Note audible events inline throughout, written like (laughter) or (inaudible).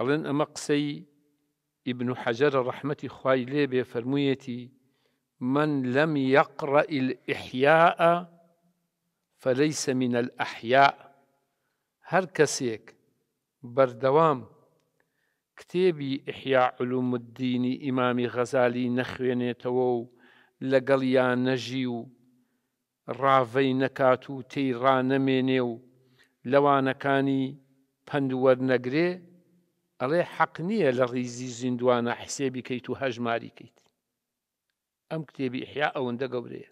ئەڵێن أما قسەی ابن حجر رحمة خوالي خوای من لم يقرأ الإحياء فليس من الأحياء هر كسيك بردوام كتابي إحياء علوم الدين إمام غزالي نەخوێنێتەوە و لقليا نجيو رافي نكاتو ڕاوەی نەکات لوانا كاني و لەوانەکانی ئەڵێ حەق نییە لە ڕیزی زیندوانە حسێبی کەیت و هەژماری کەیت ئەم کتێبی ئحیا ئەوەندە گەورەیە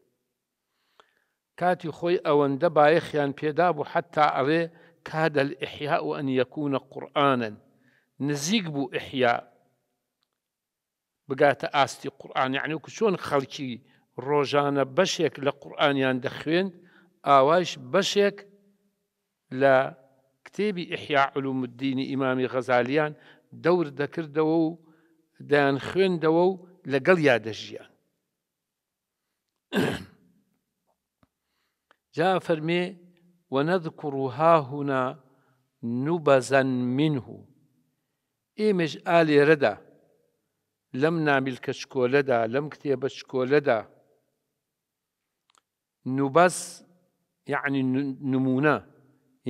کاتی خۆی ئەوەندە بایەخیان پێدا بوو حتا ئەڵێ کادە احیا و ئەن یەکوونە قورآانن نزیک بوو ئحیا بگاتە ئاستی قورآانیعنی و چۆن خەڵکی ڕۆژانە بەشێک لە قورآانیان دەخوێن ئاوایش بەشێک لە كتابي إحياء علوم إمام غزاليان دور ذكر دوو دان دایان دوو لقل لەگەڵ یادەژیان (clears throat) جاء فەرمێ ونذكر هنا نبزا منه إيمج آلي ردا لم نعمل كشكولدا لم کتێبە شكولدا نبز يعني نمونا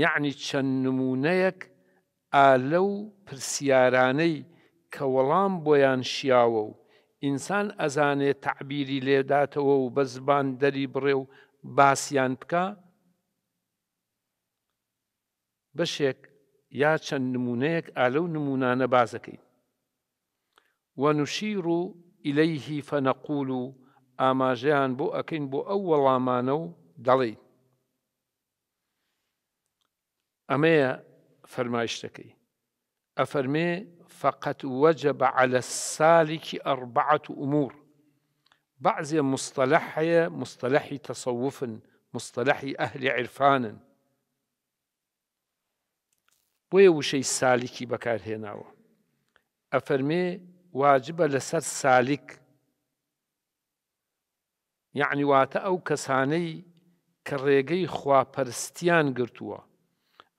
یعنی چەند نمونونەیەک ئالە و پرسیارانەی کە وەڵام بۆیان شیاوە و ئینسان ئەزانێ تعبیری لێداتەوە و بە زبان دەری بڕێ و باسییان بکە بەشێک یا چەند نمونونەیەک ئالە و نمونانە بازەکەین وەنوشیر و ئیلەیهی فەنەقول و ئاماژەیان بۆ ئەەکەین بۆ ئەو وەڵامانە و دەڵێین أما فرمايشتكي أفرمي فقط وجب على السالك أربعة أمور بعض مصطلح مصطلح تصوف مصطلح أهل عرفان بۆیە وشەی سالیکی بەکارهێناوە واجب واجبە لەسەر سالك يعني واتأو كساني كريغي خوا پرستيان گرتوه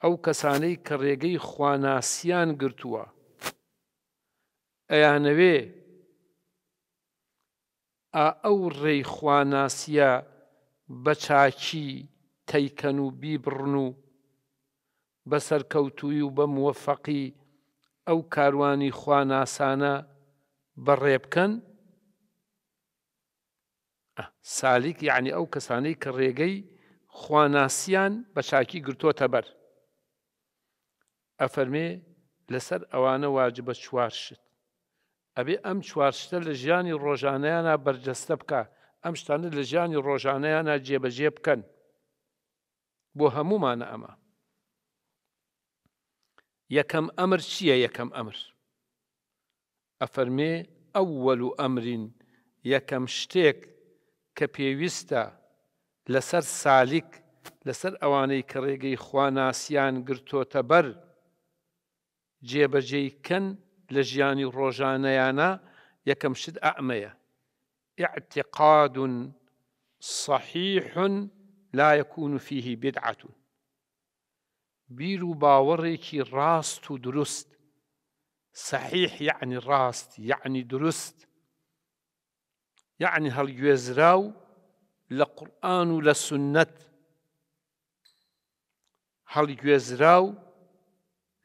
ئەو کەسانەی کە ڕێگەی خواناسیان گرتووە ئەیانەوێ ئەو ڕێیخواناسیە بە چاکی تەیکەن و بیبڕن و بەسەرکەوتوی و بە موەفەقی ئەو کاروانی خواناسانە بەڕێ بکەن سالیک یعنی ئەو کەسانەی کە ڕێگەی خواناسیان بە چاکی گرتوۆتە بەر ئەفەرمێ لەسەر ئەوانە واجبە چوار شت ئەبێ ئەم چوارشتە لە ژیانی ڕۆژانەیانە بەرجەستە بکە ئەم شتانە لە ژیانی ڕۆژانەیانە جێبەجێ بکەن بۆ هەمومانە ئەمە یەکەم ئەمر چییە یەکەم ئەمر ئەفەرمێ ئەووەل و ئەمرین یەکەم شتێک کە پێویستە لەسەر سالیک لەسەر ئەوانەی کە ڕێگەی خواناسیان گرتۆتە بەر جێبەجێیکەن لە ژیانی ڕۆژانەیانە یەکەم شت ئەعمەیە اعتقاد صحيح لا يكون فيه بدعة بیر و باوەڕێکی ڕاست و دروست صحیح یعنی ڕاست یعنی دروست یعنی هەڵگوێزرا و لە قورآن و لە سنت هەڵگوێزرا و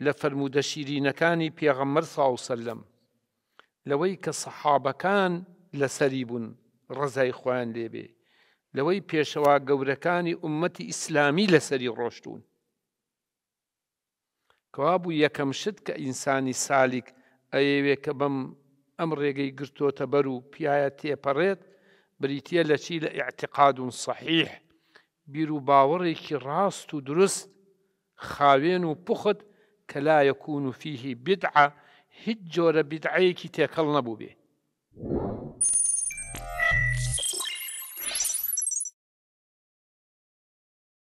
لە فەرموودە شیرینەکانی پێغەممەر ساوسلم لەوەی کە سەحابەکان لەسەری بوون ڕزای خۆیان لێبێ لەوەی پێشەوا گەورەکانی عومەتی ئیسلامی لەسەری ڕۆشتون کەوا بوو یەکەم شت کە ئینسانی سالیک ئەیەوێ کە بەم ئەم ڕێگەی گرتۆتە بەر و پیاە تێپەڕێت بریتە لە چی لە ئاعتقادون سەحیح بیر و باوەڕێکی ڕاست و دروست خاوێن و پوخت كلا يكون فيه بدعة هجر بدعيك تيكل به